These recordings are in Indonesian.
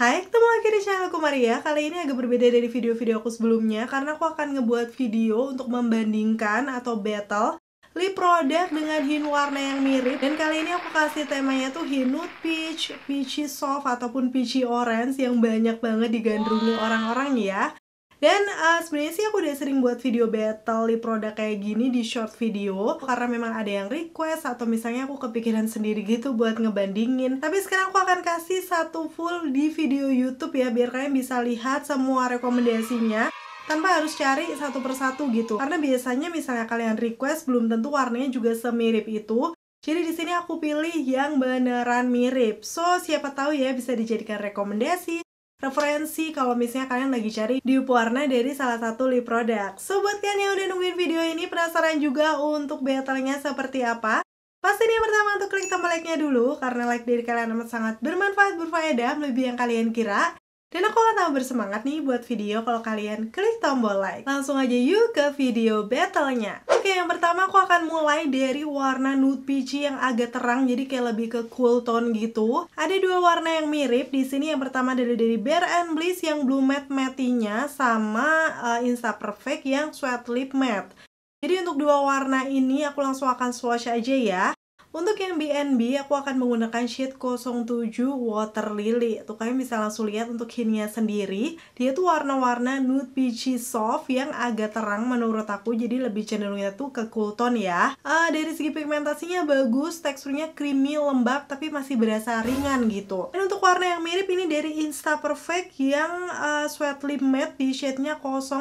Hai, ketemu lagi di channel aku Maria. Kali ini agak berbeda dari video-video aku sebelumnya karena aku akan ngebuat video untuk membandingkan atau battle lip product dengan hint warna yang mirip dan kali ini aku kasih temanya tuh Hint nude peach, peachy soft ataupun peachy orange yang banyak banget digandrungi orang-orang ya dan uh, sebenarnya sih aku udah sering buat video battle di produk kayak gini di short video karena memang ada yang request atau misalnya aku kepikiran sendiri gitu buat ngebandingin tapi sekarang aku akan kasih satu full di video YouTube ya biar kalian bisa lihat semua rekomendasinya tanpa harus cari satu persatu gitu karena biasanya misalnya kalian request belum tentu warnanya juga semirip itu jadi di sini aku pilih yang beneran mirip so siapa tahu ya bisa dijadikan rekomendasi referensi kalau misalnya kalian lagi cari dupe warna dari salah satu lip product. So buat kalian yang udah nungguin video ini penasaran juga untuk battle-nya seperti apa? Pasti yang pertama untuk klik tombol like-nya dulu karena like dari kalian amat sangat bermanfaat, berfaedah, lebih yang kalian kira. Dan aku akan tambah bersemangat nih buat video kalau kalian klik tombol like. Langsung aja yuk ke video battle-nya. Oke, yang pertama aku akan mulai dari warna nude peachy yang agak terang, jadi kayak lebih ke cool tone gitu. Ada dua warna yang mirip di sini. Yang pertama dari dari Bare and Bliss yang blue matte mattinya sama uh, Insta Perfect yang sweat lip matte. Jadi untuk dua warna ini aku langsung akan swatch aja ya. Untuk yang BNB, aku akan menggunakan shade 07 Water Lily. Tuh kalian bisa langsung lihat untuk hinnya sendiri. Dia tuh warna-warna nude peachy soft yang agak terang menurut aku. Jadi lebih cenderungnya tuh ke cool tone ya. Uh, dari segi pigmentasinya bagus, teksturnya creamy, lembab, tapi masih berasa ringan gitu. Dan untuk warna yang mirip ini dari Insta Perfect yang uh, sweat lip matte di shade-nya 08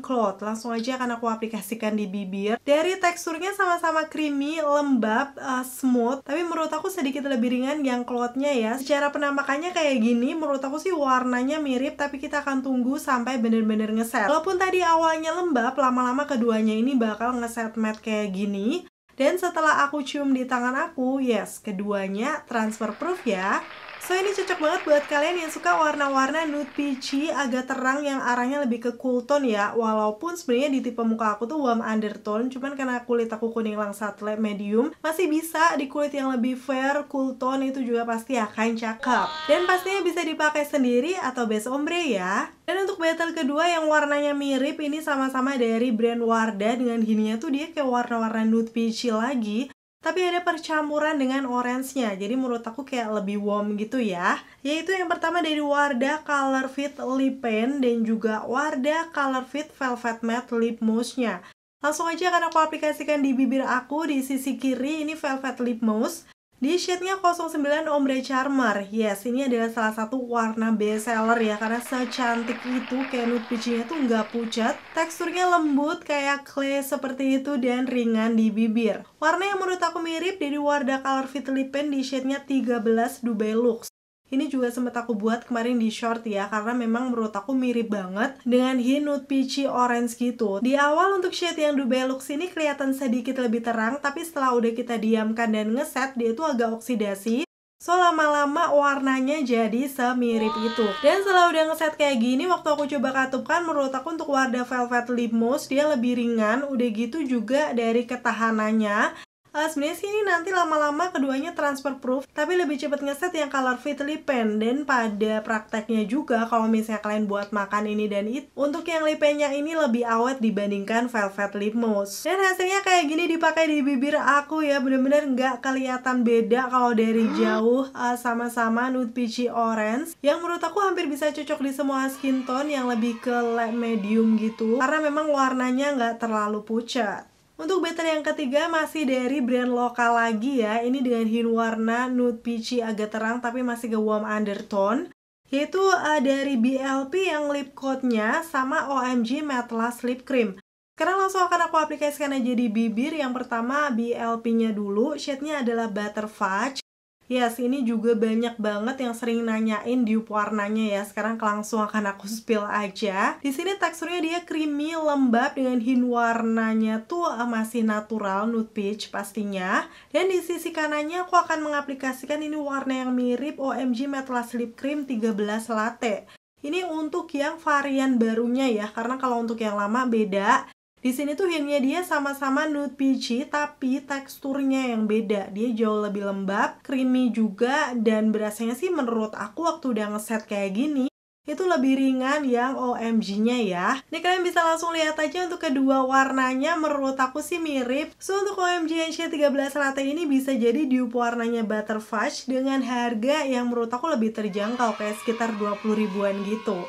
Cloud. Langsung aja akan aku aplikasikan di bibir. Dari teksturnya sama-sama creamy, lembab, uh, smooth tapi menurut aku sedikit lebih ringan yang clothnya ya secara penampakannya kayak gini menurut aku sih warnanya mirip tapi kita akan tunggu sampai bener-bener ngeset walaupun tadi awalnya lembab lama-lama keduanya ini bakal ngeset matte kayak gini dan setelah aku cium di tangan aku yes keduanya transfer proof ya So ini cocok banget buat kalian yang suka warna-warna nude peachy agak terang yang arahnya lebih ke cool tone ya. Walaupun sebenarnya di tipe muka aku tuh warm undertone, cuman karena kulit aku kuning langsat langsatlet medium, masih bisa di kulit yang lebih fair, cool tone itu juga pasti akan cakep. Dan pastinya bisa dipakai sendiri atau base ombre ya. Dan untuk battle kedua yang warnanya mirip ini sama-sama dari brand Wardah dengan gininya tuh dia kayak warna-warna nude peachy lagi, tapi ada percampuran dengan orange-nya jadi menurut aku kayak lebih warm gitu ya yaitu yang pertama dari Wardah Color Fit Lip Paint dan juga Wardah Color Fit Velvet Matte Lip Mousse-nya langsung aja karena aku aplikasikan di bibir aku di sisi kiri ini Velvet Lip Mousse di shade-nya 09 Ombre Charmer. Yes, ini adalah salah satu warna best seller ya karena secantik itu kayak nude peach-nya tuh nggak pucat. Teksturnya lembut kayak clay seperti itu dan ringan di bibir. Warna yang menurut aku mirip dari Wardah Color Fit Lip Pen di shade-nya 13 Dubai Lux. Ini juga sempat aku buat kemarin di short ya karena memang menurut aku mirip banget dengan Hinut Peachy Orange gitu. Di awal untuk shade yang Dubai Lux ini kelihatan sedikit lebih terang tapi setelah udah kita diamkan dan ngeset dia itu agak oksidasi So lama-lama warnanya jadi semirip itu Dan setelah udah ngeset kayak gini Waktu aku coba katupkan Menurut aku untuk Wardah Velvet Lip Mousse Dia lebih ringan Udah gitu juga dari ketahanannya Uh, sebenarnya sih ini nanti lama-lama keduanya transfer proof tapi lebih cepat ngeset yang color fit dan pada prakteknya juga kalau misalnya kalian buat makan ini dan itu untuk yang lipenya ini lebih awet dibandingkan velvet lip mousse dan hasilnya kayak gini dipakai di bibir aku ya bener-bener nggak kelihatan beda kalau dari jauh eh, sama-sama uh, nude peachy orange yang menurut aku hampir bisa cocok di semua skin tone yang lebih ke light medium gitu karena memang warnanya nggak terlalu pucat untuk better yang ketiga masih dari brand lokal lagi ya. Ini dengan hue warna nude peachy agak terang tapi masih ke warm undertone. Yaitu uh, dari BLP yang lip coatnya sama OMG Matte Last Lip Cream. Sekarang langsung akan aku aplikasikan aja di bibir. Yang pertama BLP-nya dulu, shade-nya adalah Butter Fudge. Yes, ini juga banyak banget yang sering nanyain di warnanya ya. Sekarang langsung akan aku spill aja. Di sini teksturnya dia creamy, lembab dengan hint warnanya tuh masih natural nude peach pastinya. Dan di sisi kanannya aku akan mengaplikasikan ini warna yang mirip OMG Matte Lip Cream 13 Latte. Ini untuk yang varian barunya ya, karena kalau untuk yang lama beda. Di sini tuh hintnya dia sama-sama nude peachy tapi teksturnya yang beda. Dia jauh lebih lembab, creamy juga dan berasanya sih menurut aku waktu udah ngeset kayak gini itu lebih ringan yang OMG-nya ya. Ini kalian bisa langsung lihat aja untuk kedua warnanya menurut aku sih mirip. So untuk OMG nc 13 Latte ini bisa jadi dupe warnanya Butterfudge dengan harga yang menurut aku lebih terjangkau kayak sekitar 20 ribuan gitu.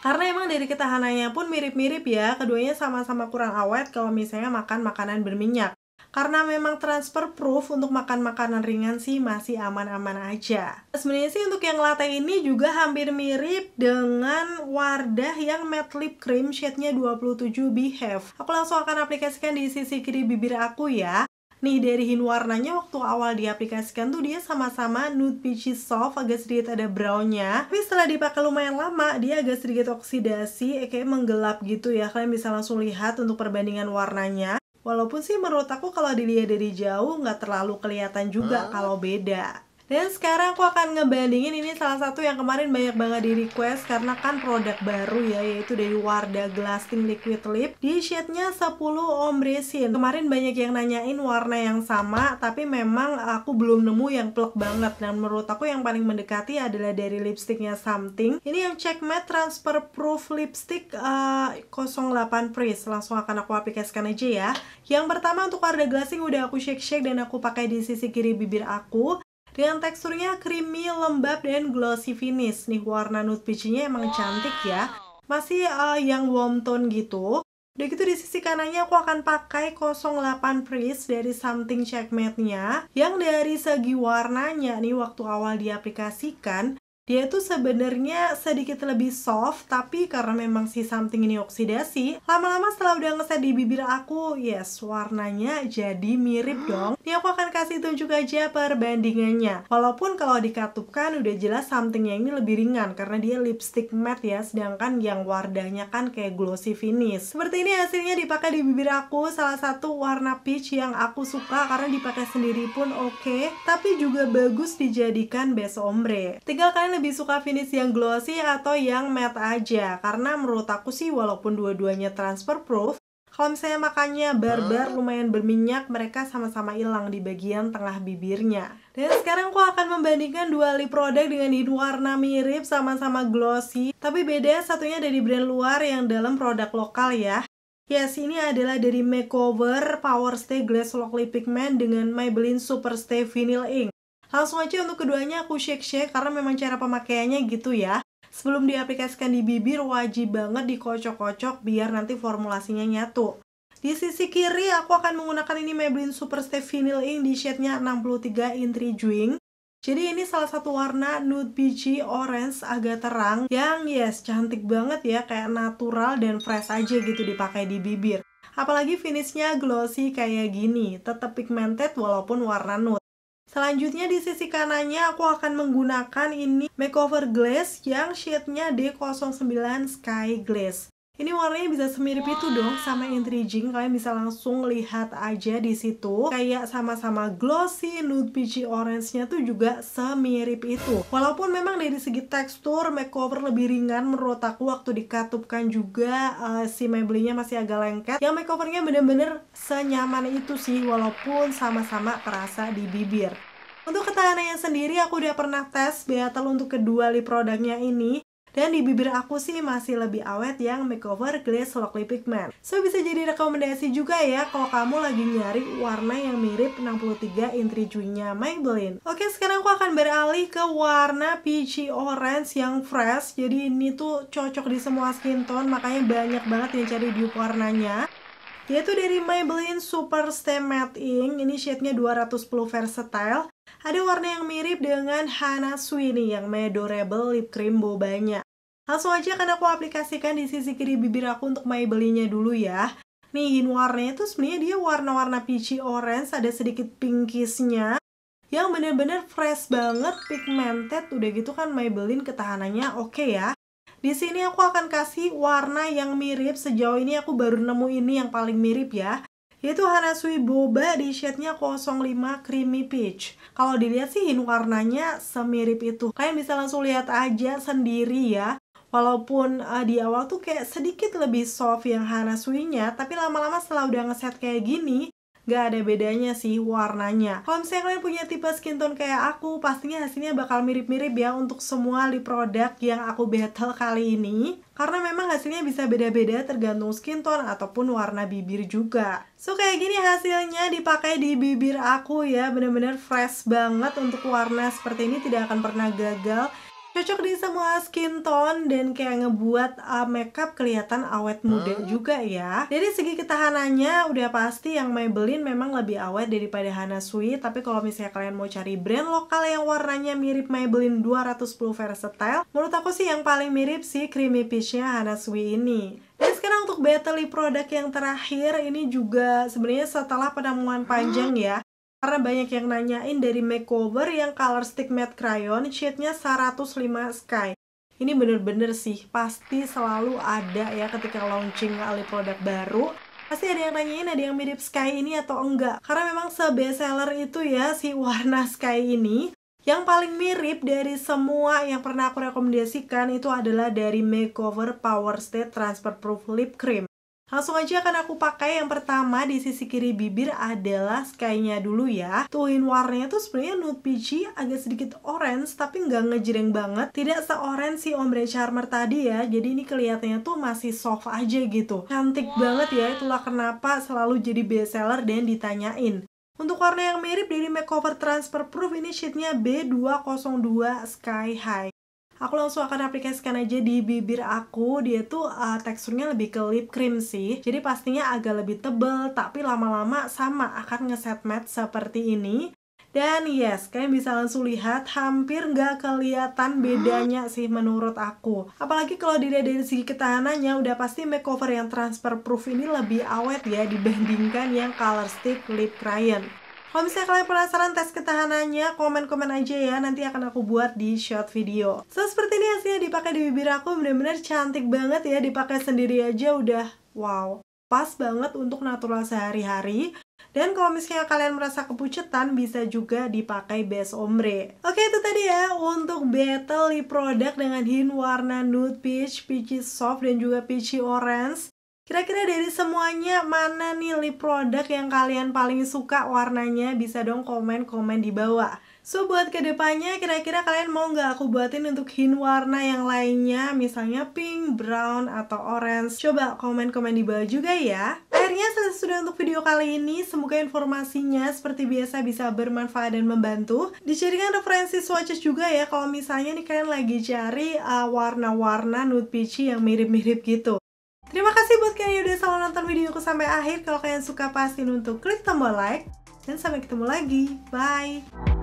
Karena emang dari ketahanannya pun mirip-mirip ya, keduanya sama-sama kurang awet kalau misalnya makan makanan berminyak. Karena memang transfer proof untuk makan makanan ringan sih masih aman-aman aja. Sebenarnya sih untuk yang latte ini juga hampir mirip dengan Wardah yang matte lip cream shade-nya 27 Behave. Aku langsung akan aplikasikan di sisi kiri bibir aku ya. Nih dari warnanya waktu awal diaplikasikan tuh dia sama-sama nude peachy soft agak sedikit ada brownnya tapi setelah dipakai lumayan lama dia agak sedikit oksidasi eh, kayak menggelap gitu ya kalian bisa langsung lihat untuk perbandingan warnanya Walaupun sih menurut aku kalau dilihat dari jauh nggak terlalu kelihatan juga kalau beda. Dan sekarang aku akan ngebandingin ini salah satu yang kemarin banyak banget di request karena kan produk baru ya yaitu dari Wardah Glassing Liquid Lip di shade-nya 10 Ombre Sin. Kemarin banyak yang nanyain warna yang sama tapi memang aku belum nemu yang plek banget dan menurut aku yang paling mendekati adalah dari lipstiknya Something. Ini yang check transfer proof lipstick uh, 08 Pris. Langsung akan aku aplikasikan aja ya. Yang pertama untuk Wardah Glassing udah aku shake-shake dan aku pakai di sisi kiri bibir aku dengan teksturnya creamy, lembab, dan glossy finish. Nih warna nude peach-nya emang wow. cantik ya. Masih uh, yang warm tone gitu. Udah gitu di sisi kanannya aku akan pakai 08 freeze dari Something Checkmate-nya yang dari segi warnanya nih waktu awal diaplikasikan dia itu sebenarnya sedikit lebih soft, tapi karena memang si something ini oksidasi, lama-lama setelah udah ngeset di bibir aku, yes, warnanya jadi mirip dong. Ini aku akan kasih tunjuk aja perbandingannya. Walaupun kalau dikatupkan udah jelas somethingnya ini lebih ringan, karena dia lipstick matte ya, sedangkan yang wardahnya kan kayak glossy finish. Seperti ini hasilnya dipakai di bibir aku, salah satu warna peach yang aku suka karena dipakai sendiri pun oke, okay, tapi juga bagus dijadikan base ombre. Tinggal kalian lebih suka finish yang glossy atau yang matte aja karena menurut aku sih walaupun dua-duanya transfer proof kalau misalnya makannya barbar lumayan berminyak, mereka sama-sama hilang di bagian tengah bibirnya. Dan sekarang aku akan membandingkan dua lip product dengan di warna mirip sama-sama glossy, tapi beda satunya dari brand luar yang dalam produk lokal ya. Yes, ini adalah dari Makeover Power Stay Glass Lock Lip Pigment dengan Maybelline Super Stay Vinyl Ink. Langsung aja untuk keduanya aku shake-shake karena memang cara pemakaiannya gitu ya. Sebelum diaplikasikan di bibir, wajib banget dikocok-kocok biar nanti formulasinya nyatu. Di sisi kiri, aku akan menggunakan ini Maybelline Super Stay Vinyl Ink di shade-nya 63 Intriguing. Jadi ini salah satu warna nude peachy orange agak terang yang yes cantik banget ya kayak natural dan fresh aja gitu dipakai di bibir. Apalagi finishnya glossy kayak gini, tetap pigmented walaupun warna nude. Selanjutnya di sisi kanannya aku akan menggunakan ini makeover glass yang shade-nya D09 Sky glass. Ini warnanya bisa semirip itu dong sama Intriguing. Kalian bisa langsung lihat aja di situ. Kayak sama-sama glossy, nude peachy orange-nya tuh juga semirip itu. Walaupun memang dari segi tekstur makeover lebih ringan menurut aku waktu dikatupkan juga uh, si Maybelline-nya masih agak lengket. Yang makeovernya bener-bener senyaman itu sih walaupun sama-sama terasa di bibir. Untuk ketahanannya sendiri aku udah pernah tes Beatle untuk kedua lip produknya ini dan di bibir aku sih masih lebih awet yang makeover Glaze Lockly Pigment. So bisa jadi rekomendasi juga ya kalau kamu lagi nyari warna yang mirip 63 entry Junya Maybelline. Oke sekarang aku akan beralih ke warna peachy orange yang fresh. Jadi ini tuh cocok di semua skin tone makanya banyak banget yang cari dupe warnanya yaitu dari Maybelline Super Stay Matte Ink. Ini shade-nya 210 Versatile. Ada warna yang mirip dengan Hanasui nih yang Medorable Lip Cream bobanya. Langsung aja akan aku aplikasikan di sisi kiri bibir aku untuk Maybelline nya dulu ya. Nih, in warnanya tuh sebenarnya dia warna-warna peachy orange, ada sedikit pinkishnya Yang bener-bener fresh banget, pigmented, udah gitu kan Maybelline ketahanannya oke okay ya. Di sini aku akan kasih warna yang mirip, sejauh ini aku baru nemu ini yang paling mirip ya yaitu Hanasui Boba di shade-nya 05 Creamy Peach. Kalau dilihat sih ini warnanya semirip itu. Kalian bisa langsung lihat aja sendiri ya. Walaupun uh, di awal tuh kayak sedikit lebih soft yang Hanasui-nya, tapi lama-lama setelah udah ngeset kayak gini, gak ada bedanya sih warnanya kalau misalnya kalian punya tipe skin tone kayak aku pastinya hasilnya bakal mirip-mirip ya untuk semua lip product yang aku battle kali ini karena memang hasilnya bisa beda-beda tergantung skin tone ataupun warna bibir juga. So kayak gini hasilnya dipakai di bibir aku ya, bener-bener fresh banget untuk warna seperti ini tidak akan pernah gagal cocok nih semua skin tone dan kayak ngebuat uh, makeup kelihatan awet muda hmm? juga ya. Dari segi ketahanannya udah pasti yang Maybelline memang lebih awet daripada Hana Sui, tapi kalau misalnya kalian mau cari brand lokal yang warnanya mirip Maybelline 210 Versatile, menurut aku sih yang paling mirip sih creamy peachnya Hana Sui ini. Dan sekarang untuk battle produk yang terakhir ini juga sebenarnya setelah penemuan panjang ya karena banyak yang nanyain dari makeover yang color stick matte crayon shade-nya 105 sky ini bener-bener sih pasti selalu ada ya ketika launching kali produk baru pasti ada yang nanyain ada yang mirip sky ini atau enggak karena memang seller itu ya si warna sky ini yang paling mirip dari semua yang pernah aku rekomendasikan itu adalah dari Makeover Power State Transfer Proof Lip Cream. Langsung aja akan aku pakai yang pertama di sisi kiri bibir adalah sky-nya dulu ya. Tuhin warnanya tuh sebenarnya nude peachy, agak sedikit orange tapi nggak ngejreng banget. Tidak se-orange si ombre charmer tadi ya. Jadi ini kelihatannya tuh masih soft aja gitu. Cantik banget ya, itulah kenapa selalu jadi best seller dan ditanyain. Untuk warna yang mirip dari Makeover Transfer Proof ini shade-nya B202 Sky High aku langsung akan aplikasikan aja di bibir aku dia tuh uh, teksturnya lebih ke lip cream sih jadi pastinya agak lebih tebel tapi lama-lama sama akan ngeset matte seperti ini dan yes, kalian bisa langsung lihat hampir nggak kelihatan bedanya sih menurut aku. Apalagi kalau dilihat dari segi ketahanannya, udah pasti makeover yang transfer proof ini lebih awet ya dibandingkan yang color stick lip crayon. Kalau misalnya kalian penasaran tes ketahanannya, komen-komen aja ya. Nanti akan aku buat di short video. So, seperti ini hasilnya dipakai di bibir aku. Bener-bener cantik banget ya. Dipakai sendiri aja udah wow. Pas banget untuk natural sehari-hari. Dan kalau misalnya kalian merasa kepucetan, bisa juga dipakai base ombre. Oke, itu tadi ya untuk battle lip product dengan hint warna nude peach, peachy soft, dan juga peachy orange. Kira-kira dari semuanya mana nih lip product yang kalian paling suka warnanya? Bisa dong komen-komen di bawah. So buat kedepannya kira-kira kalian mau nggak aku buatin untuk hint warna yang lainnya misalnya pink, brown, atau orange? Coba komen-komen di bawah juga ya. Akhirnya selesai sudah untuk video kali ini. Semoga informasinya seperti biasa bisa bermanfaat dan membantu. Dijadikan referensi swatches juga ya kalau misalnya nih kalian lagi cari uh, warna-warna uh, nude peachy yang mirip-mirip gitu. Terima kasih buat kalian yang udah selalu nonton videoku sampai akhir. Kalau kalian suka, pastiin untuk klik tombol like. Dan sampai ketemu lagi. Bye!